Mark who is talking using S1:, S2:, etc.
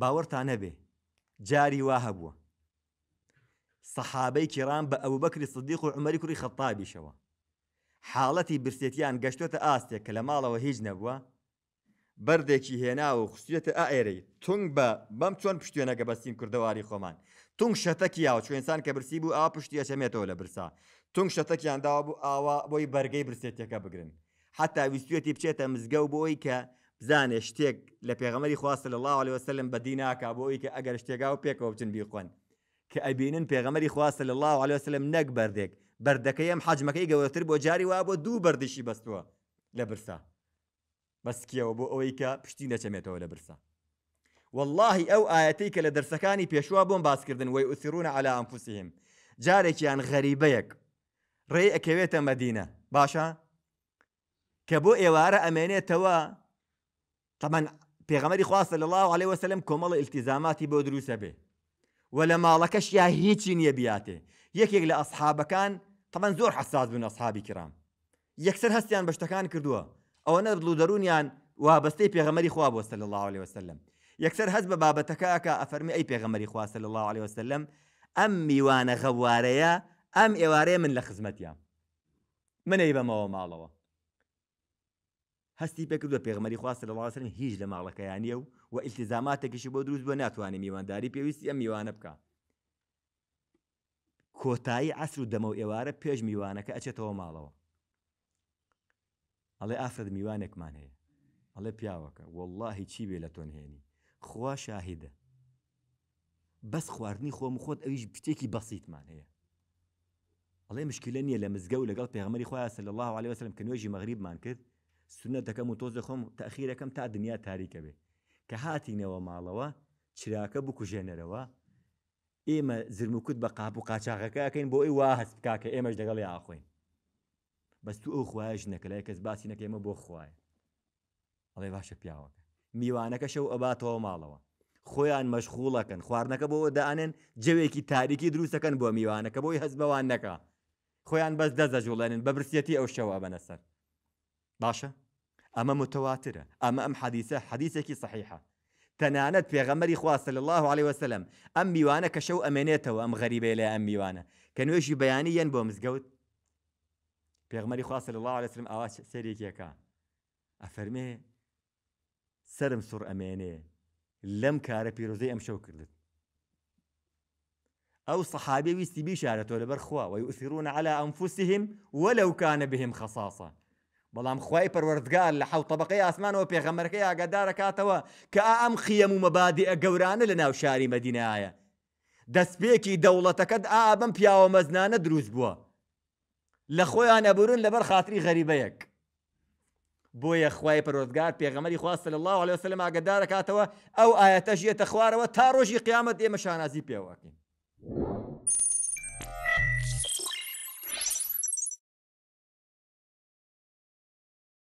S1: باوەرتانە بێ جاری وا هەبووە سەحابەی کێران بە ئەو بەکری سدیق و عمەری کوری خەتابیشەوە حاڵەتی برسێتیان گەشتوتە ئاستێک کە لە ماڵەوە هیچ نەبووە بردێکی هێنا و خستێتە ئائێرەی تونگ بە بەم چۆن پشتێنەگە بەستیم کردەواری خۆمان تونگ شەتەکی یاوە چێنسان کە برسی بوو ئا پشتی ئەچەمێتەوە لە برسا تونگ شەتەکیان داوا بوو ئاوا بۆی بەرگەی برسێتەکە بگرن حتا ویستێتی بچێتە مزگە و بۆی کە زانێ شتێک لە پێغەمەری خواستە لە الله عليه وسلم بەدی ناکا بۆی کە ئەگەر شتێکا و پێکەوە بچن بیخۆن کە ئەبینن پێغەمەری خواستە لە الله عليه وسلم نەک بەردێک بەردەکەی ئەم حجمەکەی گەورەتر بۆ جاری وا بۆ دوو بەردشی بەستووە لە برسا بەسکیەوە بۆ ئەوەی کە پشتی نەچەمێتەوە لە برسا واللهی ئەو ئاەتی کە لە دەرسەکانی پێشوا بۆم باسکردن وی ئوسیرونە علا ئەمفوسیهم جارێکیان غەریبەیەک ڕێ ئەکەوێتە مەدینە باشە کە بۆ ئێوارە ئەمێنێتەوە تەمان پێغەمەری خواستە لە الله عليه وسلم کۆمەڵ ئیلتیزاماتی بۆ دروسە بێ و لە ماڵەکەش یا هیچی نییە بیاتێ یەکێک لە ئەسحابەکان تەمان زۆر حساس بوون ئەسحابی کرام یەکسەر هەستیان بە شتەکان کردووە ئەوە نەبلو دەرونیان وابەستەی پێغەمەری خوا بۆ سە لە الله عليه وسلم یەکسەر هەست بە بابەتەکەکە ئەفەرمی ئەی پێغەمەری خواستە لە الله عليه وسلم ئەم میوانە غەوارەیە ئەم ئێوارەیە من لە خزمەتیان منەی بەمەوە ماڵەوە هەستی پێکردوە پێغمەری خواستە لە واسن هیچ لە ماڵەکەیانە و و ئیلتزاماتێکیش بۆ دروست بۆ ناتوانێت میوانداری پێویستی ئەم میوانە بکە کۆتایی ئەسر و دەمە و ئێوارە پێش میوانەکە ئەچێتەوە ماڵەوە ئەڵێ ئافرەت میوانێکمان هەیە ئەڵێ پیاوەکە واللهی چی بێ لە تۆن هێنی خوا شاهدە بەس خواردنی خۆم خۆت ئەویش پشتێکی بەسییتمان هەیە ئەڵێ مشکلە نیە لە مزگە و لەگەڵ پێغمەری خۆیان سل الله عليه وسلم کە نوێژی مەغریبمان کرد سونە دەکەم و تۆز دەخۆم تاخیرەکەم تا دنیا تاریکە بێ کە هاتینەوە ماڵەوە چراکە بکوژێنەرەوە ئێمە زرمکوت بە قاپ و قاچاقەکەکەین بۆ ئەی واهز کاکە ئێمەش دەگەڵ یاخۆین بەس تو ئەو خوایش نەکەلای کەس باسی نەکە ئێمە بۆ خوایە ئەڵێ باشە پیاوەکە میوانەکە شەو ئەباتەوە ماڵەوە خۆیان مەشغوڵەکەن خواردنەکە بۆەوە دانێن جەوێکی تاریکی دروستەکەن بۆ میوانەکە بۆی هەزبەوان نەکە خۆیان بەس دەزەژوڵێنن بە برسەتی ئەو شەوە بەنەسەر باشە أما أما أم حديثة حديثة حەدیسە صحيحة تنانت تەنانەت پێغەمەری خواص صلى الله عليه وسلم أم ميوانا كشو أمينيته وأم غريبة إلى أم ميوانا كانوا يجي بيانيا بومز قوت بۆ مزگەوت صلى الله عليه وسلم ئاوا سێرێکیەکە ئەفەرمێ سرم سوڕ أميني لم کارە في ئەم أم کردت ئەو صحابی ویستی بیشارەتەوە لەبەر خوا و ويؤثرون على أنفسهم ولو كان بهم خصاصة بەڵام خی پەروەردگار لە حوت طبقەی ئاسمانەوە پێغەمەرەکەی ئاگادارە کاتەوە کە ئەم خیم و مەبادی ئە گەورانە لە ناو شاری مەدینایە دەستپێکی دەوڵەتەکەت ئابم پیاوە مەزنانە دروست بووە لە خۆیان ئەبورن لەبەر خااتری غەریبەیەک بۆیە خی پەرۆزگار پێغەمەری خواست لە الله عليه وسلم ئاگدارە کاتەوە ئەو ئاەتەژیەتە خوارەوە تا ڕۆژی قیامەت ئێمە شانازی پێوەکەین.